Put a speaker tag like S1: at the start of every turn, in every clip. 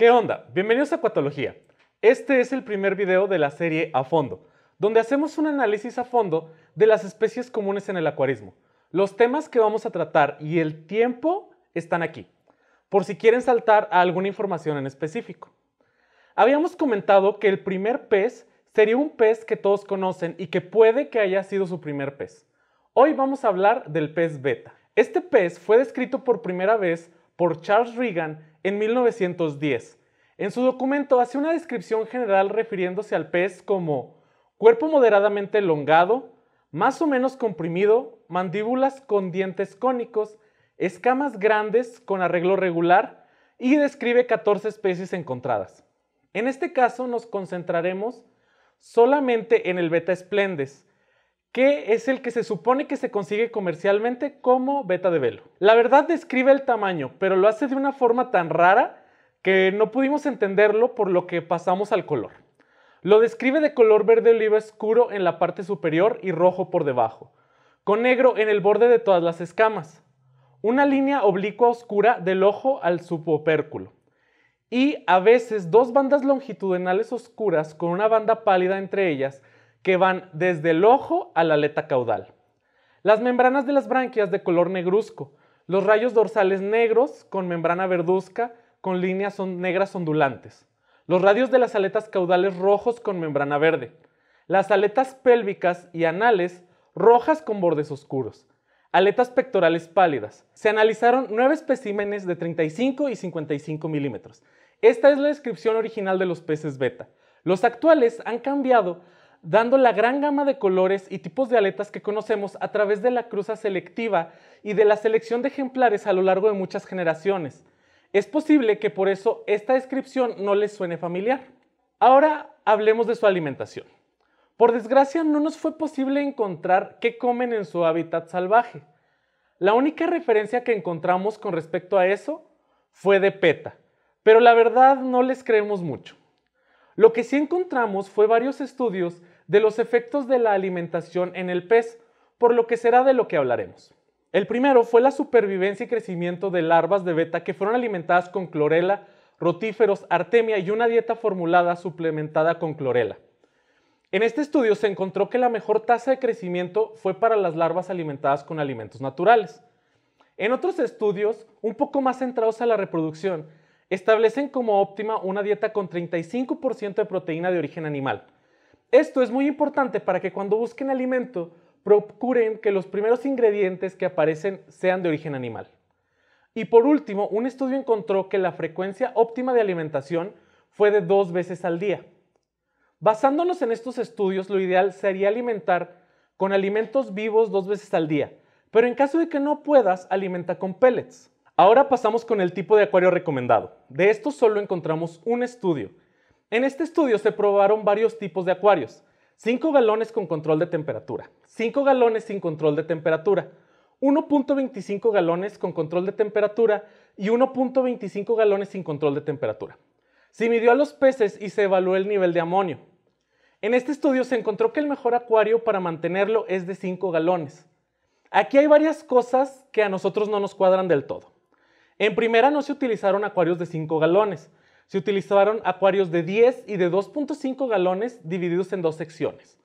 S1: ¿Qué onda? Bienvenidos a Acuatología. Este es el primer video de la serie A Fondo, donde hacemos un análisis a fondo de las especies comunes en el acuarismo. Los temas que vamos a tratar y el tiempo están aquí, por si quieren saltar a alguna información en específico. Habíamos comentado que el primer pez sería un pez que todos conocen y que puede que haya sido su primer pez. Hoy vamos a hablar del pez beta. Este pez fue descrito por primera vez por Charles Reagan en 1910. En su documento hace una descripción general refiriéndose al pez como cuerpo moderadamente elongado, más o menos comprimido, mandíbulas con dientes cónicos, escamas grandes con arreglo regular y describe 14 especies encontradas. En este caso nos concentraremos solamente en el Beta splendens que es el que se supone que se consigue comercialmente como beta de velo. La verdad describe el tamaño, pero lo hace de una forma tan rara que no pudimos entenderlo por lo que pasamos al color. Lo describe de color verde oliva oscuro en la parte superior y rojo por debajo, con negro en el borde de todas las escamas, una línea oblicua oscura del ojo al subopérculo, y a veces dos bandas longitudinales oscuras con una banda pálida entre ellas que van desde el ojo a la aleta caudal. Las membranas de las branquias de color negruzco, los rayos dorsales negros con membrana verduzca con líneas son negras ondulantes, los radios de las aletas caudales rojos con membrana verde, las aletas pélvicas y anales rojas con bordes oscuros, aletas pectorales pálidas. Se analizaron nueve especímenes de 35 y 55 milímetros. Esta es la descripción original de los peces beta. Los actuales han cambiado dando la gran gama de colores y tipos de aletas que conocemos a través de la cruza selectiva y de la selección de ejemplares a lo largo de muchas generaciones. Es posible que por eso esta descripción no les suene familiar. Ahora hablemos de su alimentación. Por desgracia no nos fue posible encontrar qué comen en su hábitat salvaje. La única referencia que encontramos con respecto a eso fue de PETA, pero la verdad no les creemos mucho. Lo que sí encontramos fue varios estudios de los efectos de la alimentación en el pez, por lo que será de lo que hablaremos. El primero fue la supervivencia y crecimiento de larvas de beta que fueron alimentadas con clorela, rotíferos, artemia y una dieta formulada suplementada con clorela. En este estudio se encontró que la mejor tasa de crecimiento fue para las larvas alimentadas con alimentos naturales. En otros estudios, un poco más centrados a la reproducción, establecen como óptima una dieta con 35% de proteína de origen animal, esto es muy importante para que cuando busquen alimento procuren que los primeros ingredientes que aparecen sean de origen animal. Y por último, un estudio encontró que la frecuencia óptima de alimentación fue de dos veces al día. Basándonos en estos estudios, lo ideal sería alimentar con alimentos vivos dos veces al día, pero en caso de que no puedas, alimenta con pellets. Ahora pasamos con el tipo de acuario recomendado. De esto solo encontramos un estudio, en este estudio se probaron varios tipos de acuarios. 5 galones con control de temperatura, 5 galones sin control de temperatura, 1.25 galones con control de temperatura y 1.25 galones sin control de temperatura. Se midió a los peces y se evaluó el nivel de amonio. En este estudio se encontró que el mejor acuario para mantenerlo es de 5 galones. Aquí hay varias cosas que a nosotros no nos cuadran del todo. En primera no se utilizaron acuarios de 5 galones, se utilizaron acuarios de 10 y de 2.5 galones divididos en dos secciones.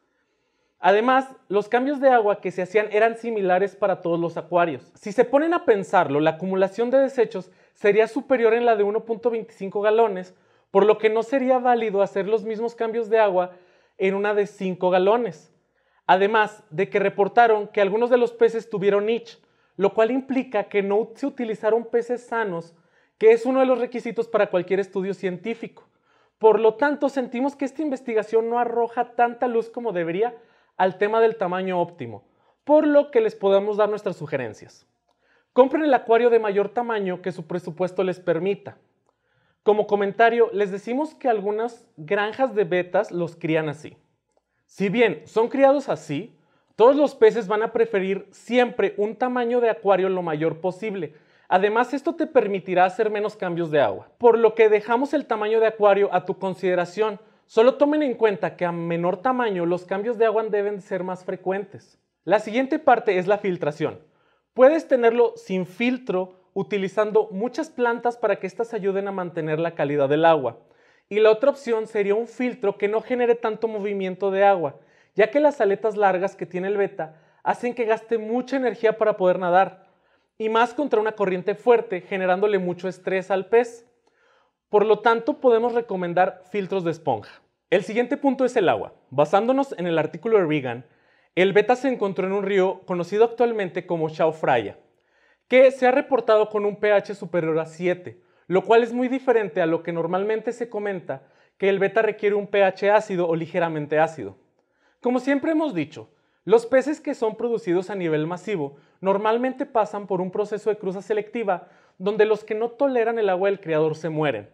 S1: Además, los cambios de agua que se hacían eran similares para todos los acuarios. Si se ponen a pensarlo, la acumulación de desechos sería superior en la de 1.25 galones, por lo que no sería válido hacer los mismos cambios de agua en una de 5 galones. Además de que reportaron que algunos de los peces tuvieron itch, lo cual implica que no se utilizaron peces sanos que es uno de los requisitos para cualquier estudio científico. Por lo tanto, sentimos que esta investigación no arroja tanta luz como debería al tema del tamaño óptimo, por lo que les podemos dar nuestras sugerencias. Compren el acuario de mayor tamaño que su presupuesto les permita. Como comentario, les decimos que algunas granjas de betas los crían así. Si bien son criados así, todos los peces van a preferir siempre un tamaño de acuario lo mayor posible, Además, esto te permitirá hacer menos cambios de agua, por lo que dejamos el tamaño de acuario a tu consideración. Solo tomen en cuenta que a menor tamaño los cambios de agua deben ser más frecuentes. La siguiente parte es la filtración. Puedes tenerlo sin filtro utilizando muchas plantas para que éstas ayuden a mantener la calidad del agua. Y la otra opción sería un filtro que no genere tanto movimiento de agua, ya que las aletas largas que tiene el beta hacen que gaste mucha energía para poder nadar y más contra una corriente fuerte, generándole mucho estrés al pez. Por lo tanto, podemos recomendar filtros de esponja. El siguiente punto es el agua. Basándonos en el artículo de Regan, el beta se encontró en un río conocido actualmente como Chao que se ha reportado con un pH superior a 7, lo cual es muy diferente a lo que normalmente se comenta que el beta requiere un pH ácido o ligeramente ácido. Como siempre hemos dicho, los peces que son producidos a nivel masivo normalmente pasan por un proceso de cruza selectiva donde los que no toleran el agua del criador se mueren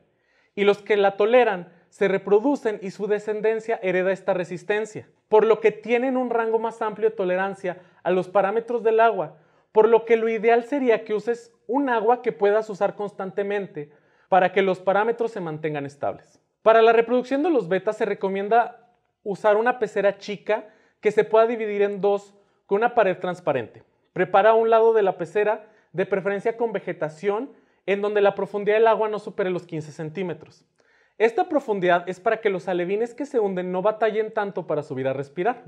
S1: y los que la toleran se reproducen y su descendencia hereda esta resistencia, por lo que tienen un rango más amplio de tolerancia a los parámetros del agua, por lo que lo ideal sería que uses un agua que puedas usar constantemente para que los parámetros se mantengan estables. Para la reproducción de los betas se recomienda usar una pecera chica que se pueda dividir en dos con una pared transparente. Prepara un lado de la pecera, de preferencia con vegetación, en donde la profundidad del agua no supere los 15 centímetros. Esta profundidad es para que los alevines que se hunden no batallen tanto para subir a respirar.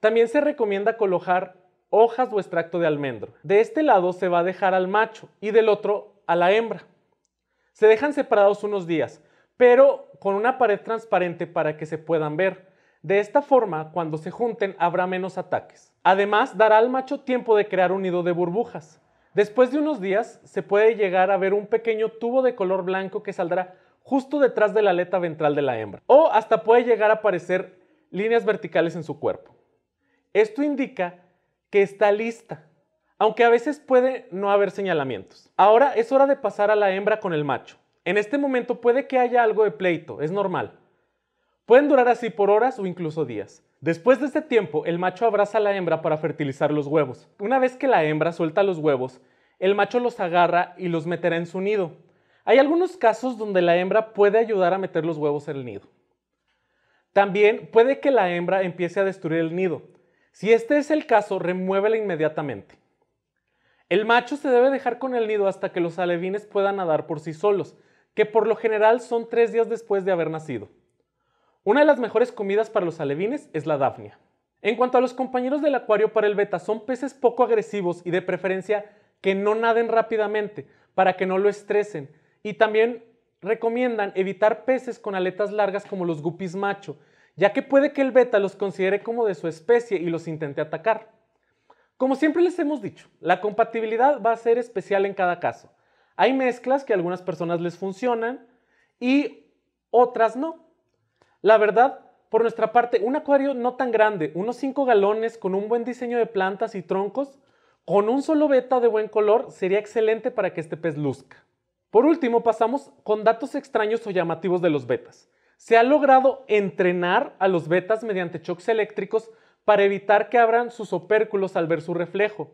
S1: También se recomienda colocar hojas o extracto de almendro. De este lado se va a dejar al macho y del otro a la hembra. Se dejan separados unos días, pero con una pared transparente para que se puedan ver. De esta forma, cuando se junten habrá menos ataques. Además, dará al macho tiempo de crear un nido de burbujas. Después de unos días, se puede llegar a ver un pequeño tubo de color blanco que saldrá justo detrás de la aleta ventral de la hembra, o hasta puede llegar a aparecer líneas verticales en su cuerpo. Esto indica que está lista, aunque a veces puede no haber señalamientos. Ahora es hora de pasar a la hembra con el macho. En este momento puede que haya algo de pleito, es normal, Pueden durar así por horas o incluso días. Después de este tiempo, el macho abraza a la hembra para fertilizar los huevos. Una vez que la hembra suelta los huevos, el macho los agarra y los meterá en su nido. Hay algunos casos donde la hembra puede ayudar a meter los huevos en el nido. También puede que la hembra empiece a destruir el nido. Si este es el caso, remuévela inmediatamente. El macho se debe dejar con el nido hasta que los alevines puedan nadar por sí solos, que por lo general son tres días después de haber nacido. Una de las mejores comidas para los alevines es la dafnia. En cuanto a los compañeros del acuario para el beta, son peces poco agresivos y de preferencia que no naden rápidamente para que no lo estresen. Y también recomiendan evitar peces con aletas largas como los guppies macho, ya que puede que el beta los considere como de su especie y los intente atacar. Como siempre les hemos dicho, la compatibilidad va a ser especial en cada caso. Hay mezclas que algunas personas les funcionan y otras no. La verdad, por nuestra parte, un acuario no tan grande, unos 5 galones con un buen diseño de plantas y troncos, con un solo beta de buen color sería excelente para que este pez luzca. Por último, pasamos con datos extraños o llamativos de los betas. Se ha logrado entrenar a los betas mediante choques eléctricos para evitar que abran sus opérculos al ver su reflejo.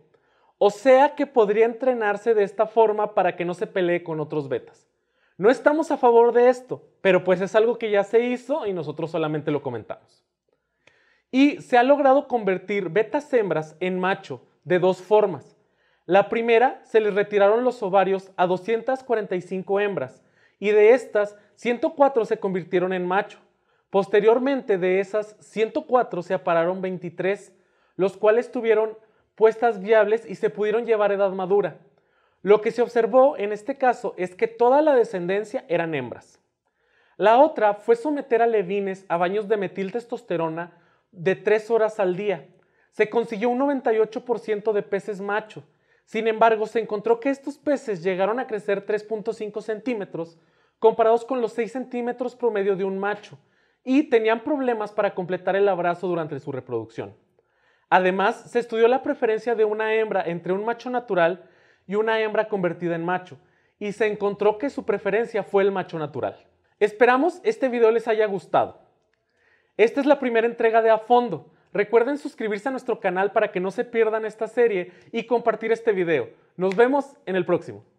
S1: O sea que podría entrenarse de esta forma para que no se pelee con otros betas. No estamos a favor de esto, pero pues es algo que ya se hizo y nosotros solamente lo comentamos. Y se ha logrado convertir betas hembras en macho de dos formas. La primera, se les retiraron los ovarios a 245 hembras y de estas, 104 se convirtieron en macho. Posteriormente de esas 104 se apararon 23, los cuales tuvieron puestas viables y se pudieron llevar a edad madura. Lo que se observó en este caso es que toda la descendencia eran hembras. La otra fue someter a levines a baños de metiltestosterona de 3 horas al día. Se consiguió un 98% de peces macho. Sin embargo, se encontró que estos peces llegaron a crecer 3.5 centímetros comparados con los 6 centímetros promedio de un macho y tenían problemas para completar el abrazo durante su reproducción. Además, se estudió la preferencia de una hembra entre un macho natural y una hembra convertida en macho, y se encontró que su preferencia fue el macho natural. Esperamos este video les haya gustado. Esta es la primera entrega de A Fondo. Recuerden suscribirse a nuestro canal para que no se pierdan esta serie y compartir este video. Nos vemos en el próximo.